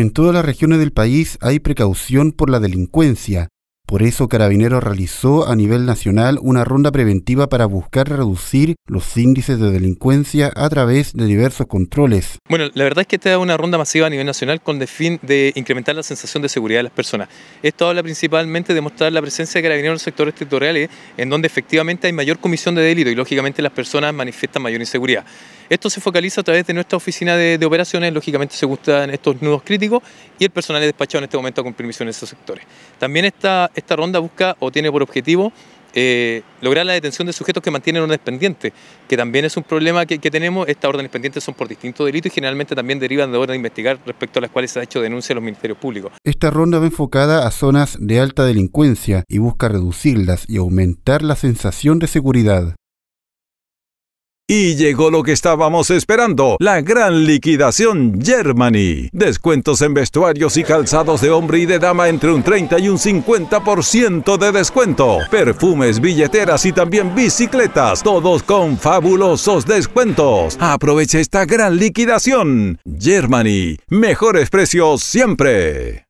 En todas las regiones del país hay precaución por la delincuencia, por eso Carabineros realizó a nivel nacional una ronda preventiva para buscar reducir los índices de delincuencia a través de diversos controles. Bueno, la verdad es que esta es una ronda masiva a nivel nacional con el fin de incrementar la sensación de seguridad de las personas. Esto habla principalmente de mostrar la presencia de Carabineros en los sectores territoriales en donde efectivamente hay mayor comisión de delito y lógicamente las personas manifiestan mayor inseguridad. Esto se focaliza a través de nuestra oficina de, operaciones, lógicamente se gustan estos nudos críticos y el personal es despachado en este momento a cumplir en esos sectores. También está esta ronda busca o tiene por objetivo eh, lograr la detención de sujetos que mantienen órdenes pendientes, que también es un problema que, tenemos. Estas órdenes pendientes son por distintos delitos y generalmente también derivan de órdenes de investigar respecto a las cuales se ha hecho denuncia a los ministerios públicos. Esta ronda va enfocada a zonas de alta delincuencia y busca reducirlas y aumentar la sensación de seguridad. Y llegó lo que estábamos esperando, la gran liquidación Germany. Descuentos en vestuarios y calzados de hombre y de dama entre un 30 y un 50% de descuento. Perfumes, billeteras y también bicicletas, todos con fabulosos descuentos. Aprovecha esta gran liquidación. Germany, mejores precios siempre.